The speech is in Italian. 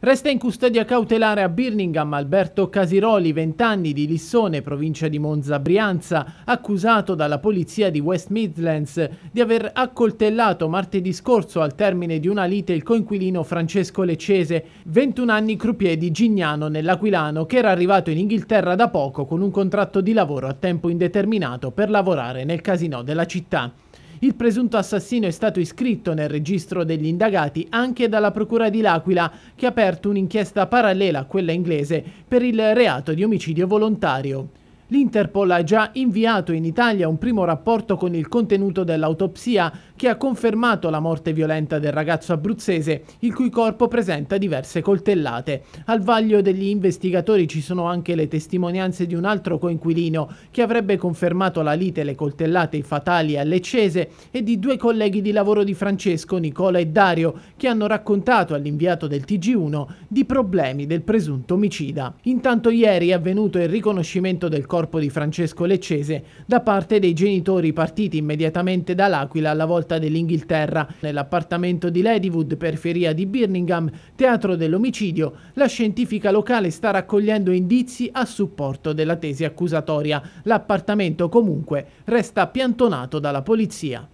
Resta in custodia cautelare a Birmingham Alberto Casiroli, 20 anni di Lissone, provincia di Monza, Brianza, accusato dalla polizia di West Midlands di aver accoltellato martedì scorso al termine di una lite il coinquilino Francesco Leccese, 21 anni croupier di Gignano nell'Aquilano, che era arrivato in Inghilterra da poco con un contratto di lavoro a tempo indeterminato per lavorare nel casino della città. Il presunto assassino è stato iscritto nel registro degli indagati anche dalla Procura di L'Aquila, che ha aperto un'inchiesta parallela a quella inglese per il reato di omicidio volontario. L'Interpol ha già inviato in Italia un primo rapporto con il contenuto dell'autopsia che ha confermato la morte violenta del ragazzo abruzzese, il cui corpo presenta diverse coltellate. Al vaglio degli investigatori ci sono anche le testimonianze di un altro coinquilino che avrebbe confermato la lite e le coltellate fatali a Leccese e di due colleghi di lavoro di Francesco, Nicola e Dario, che hanno raccontato all'inviato del TG1 di problemi del presunto omicida. Intanto ieri è avvenuto il riconoscimento del corpo corpo di Francesco Leccese da parte dei genitori partiti immediatamente dall'Aquila alla volta dell'Inghilterra. Nell'appartamento di Ladywood, periferia di Birmingham, teatro dell'omicidio, la scientifica locale sta raccogliendo indizi a supporto della tesi accusatoria. L'appartamento comunque resta piantonato dalla polizia.